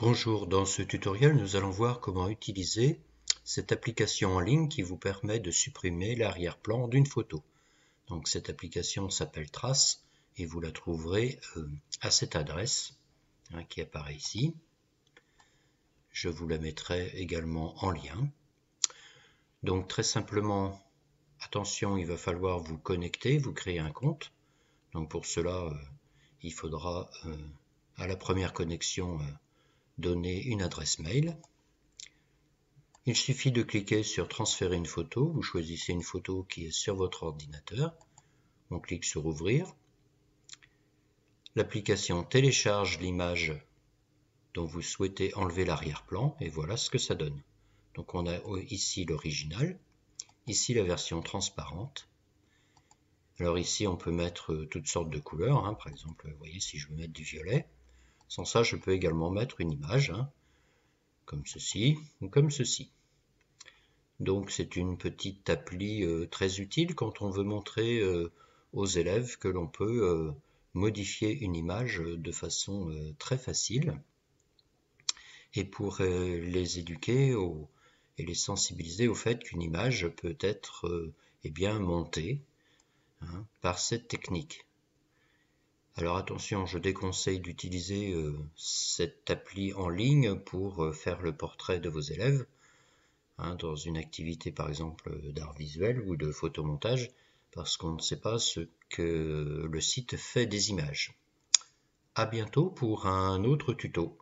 Bonjour, dans ce tutoriel nous allons voir comment utiliser cette application en ligne qui vous permet de supprimer l'arrière-plan d'une photo. Donc cette application s'appelle Trace et vous la trouverez euh, à cette adresse hein, qui apparaît ici. Je vous la mettrai également en lien. Donc très simplement, attention, il va falloir vous connecter, vous créer un compte. Donc pour cela, euh, il faudra euh, à la première connexion donner une adresse mail. Il suffit de cliquer sur transférer une photo, vous choisissez une photo qui est sur votre ordinateur, on clique sur ouvrir. L'application télécharge l'image dont vous souhaitez enlever l'arrière-plan et voilà ce que ça donne. Donc on a ici l'original, ici la version transparente. Alors ici on peut mettre toutes sortes de couleurs, hein. par exemple vous voyez si je veux mettre du violet, sans ça, je peux également mettre une image, hein, comme ceci ou comme ceci. Donc c'est une petite appli euh, très utile quand on veut montrer euh, aux élèves que l'on peut euh, modifier une image de façon très facile et pour les éduquer et les sensibiliser au fait qu'une image peut être eh bien montée hein, par cette technique. Alors attention, je déconseille d'utiliser euh, cette appli en ligne pour euh, faire le portrait de vos élèves. Hein, dans une activité par exemple euh, d'art visuel ou de photomontage, parce qu'on ne sait pas ce que le site fait des images. A bientôt pour un autre tuto.